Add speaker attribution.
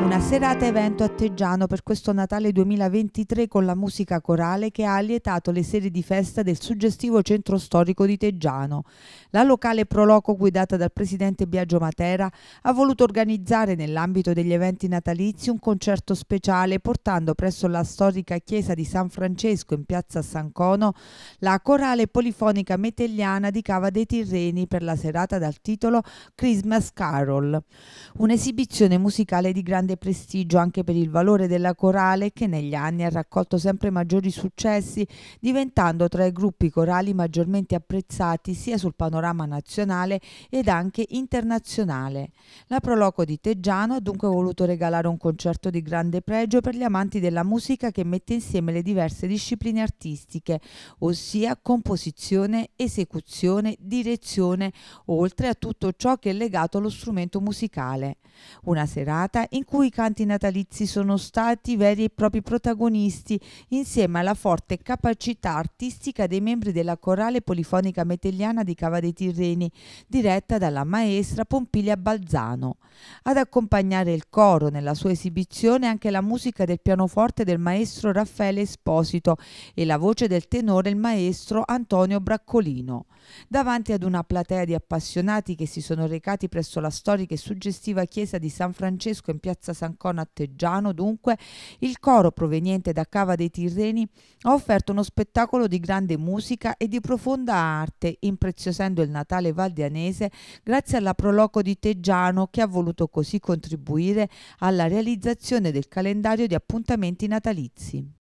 Speaker 1: Una serata evento a Teggiano per questo Natale 2023 con la musica corale che ha allietato le sere di festa del suggestivo centro storico di Teggiano. La locale Proloco, guidata dal presidente Biagio Matera, ha voluto organizzare nell'ambito degli eventi natalizi un concerto speciale portando presso la storica chiesa di San Francesco in piazza San Cono la corale polifonica metelliana di Cava dei Tirreni per la serata dal titolo Christmas Carol. Un'esibizione musicale di grande grande prestigio anche per il valore della corale che negli anni ha raccolto sempre maggiori successi, diventando tra i gruppi corali maggiormente apprezzati sia sul panorama nazionale ed anche internazionale. La Proloco di Teggiano ha dunque voluto regalare un concerto di grande pregio per gli amanti della musica che mette insieme le diverse discipline artistiche, ossia composizione, esecuzione, direzione, oltre a tutto ciò che è legato allo strumento musicale. Una serata in cui cui i canti natalizi sono stati veri e propri protagonisti insieme alla forte capacità artistica dei membri della corale polifonica metelliana di Cava dei Tirreni, diretta dalla maestra Pompilia Balzano. Ad accompagnare il coro nella sua esibizione anche la musica del pianoforte del maestro Raffaele Esposito e la voce del tenore il maestro Antonio Braccolino. Davanti ad una platea di appassionati che si sono recati presso la storica e suggestiva chiesa di San Francesco in piazza piazza San Cono Atteggiano, dunque, il coro proveniente da Cava dei Tirreni ha offerto uno spettacolo di grande musica e di profonda arte, impreziosendo il Natale valdianese grazie alla proloco di Teggiano che ha voluto così contribuire alla realizzazione del calendario di appuntamenti natalizi.